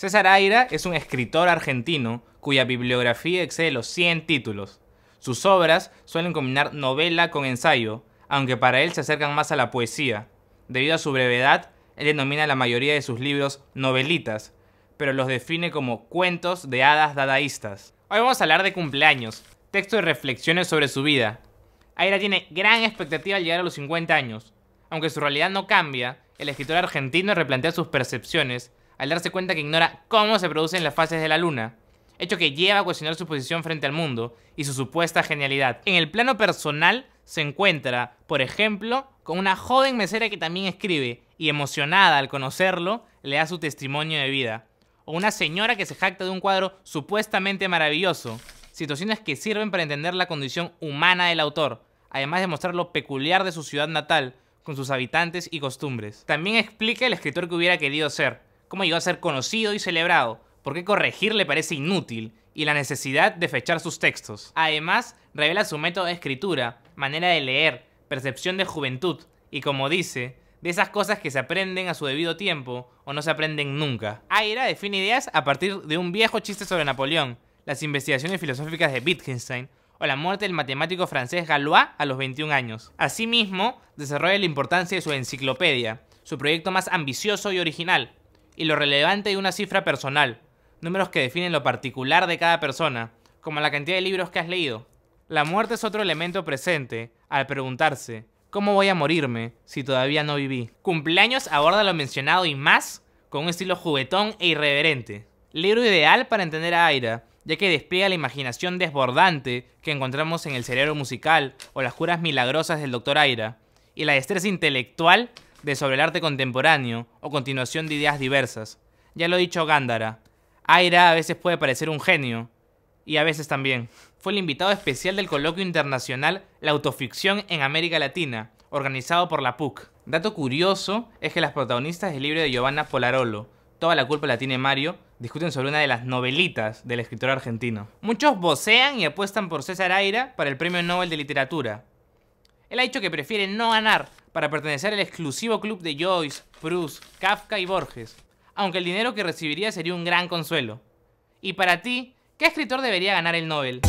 César Aira es un escritor argentino cuya bibliografía excede los 100 títulos. Sus obras suelen combinar novela con ensayo, aunque para él se acercan más a la poesía. Debido a su brevedad, él denomina la mayoría de sus libros novelitas, pero los define como cuentos de hadas dadaístas. Hoy vamos a hablar de cumpleaños, texto de reflexiones sobre su vida. Aira tiene gran expectativa al llegar a los 50 años. Aunque su realidad no cambia, el escritor argentino replantea sus percepciones al darse cuenta que ignora cómo se producen las fases de la luna, hecho que lleva a cuestionar su posición frente al mundo y su supuesta genialidad. En el plano personal se encuentra, por ejemplo, con una joven mesera que también escribe y emocionada al conocerlo le da su testimonio de vida. O una señora que se jacta de un cuadro supuestamente maravilloso, situaciones que sirven para entender la condición humana del autor, además de mostrar lo peculiar de su ciudad natal, con sus habitantes y costumbres. También explica el escritor que hubiera querido ser, cómo llegó a ser conocido y celebrado, por qué corregir le parece inútil y la necesidad de fechar sus textos. Además, revela su método de escritura, manera de leer, percepción de juventud y, como dice, de esas cosas que se aprenden a su debido tiempo o no se aprenden nunca. Aira define ideas a partir de un viejo chiste sobre Napoleón, las investigaciones filosóficas de Wittgenstein o la muerte del matemático francés Galois a los 21 años. Asimismo, desarrolla la importancia de su enciclopedia, su proyecto más ambicioso y original, y lo relevante de una cifra personal, números que definen lo particular de cada persona, como la cantidad de libros que has leído. La muerte es otro elemento presente al preguntarse, ¿cómo voy a morirme si todavía no viví? Cumpleaños aborda lo mencionado y más con un estilo juguetón e irreverente. Libro ideal para entender a Aira, ya que despliega la imaginación desbordante que encontramos en el cerebro musical o las curas milagrosas del Dr. Aira, y la destreza intelectual de sobre el arte contemporáneo o continuación de ideas diversas. Ya lo ha dicho Gándara, Aira a veces puede parecer un genio, y a veces también. Fue el invitado especial del coloquio internacional La autoficción en América Latina, organizado por la PUC. Dato curioso es que las protagonistas del libro de Giovanna Polarolo, Toda la culpa la tiene Mario, discuten sobre una de las novelitas del escritor argentino. Muchos vocean y apuestan por César Aira para el Premio Nobel de Literatura. Él ha dicho que prefiere no ganar para pertenecer al exclusivo club de Joyce, Proust, Kafka y Borges, aunque el dinero que recibiría sería un gran consuelo. Y para ti, ¿qué escritor debería ganar el Nobel?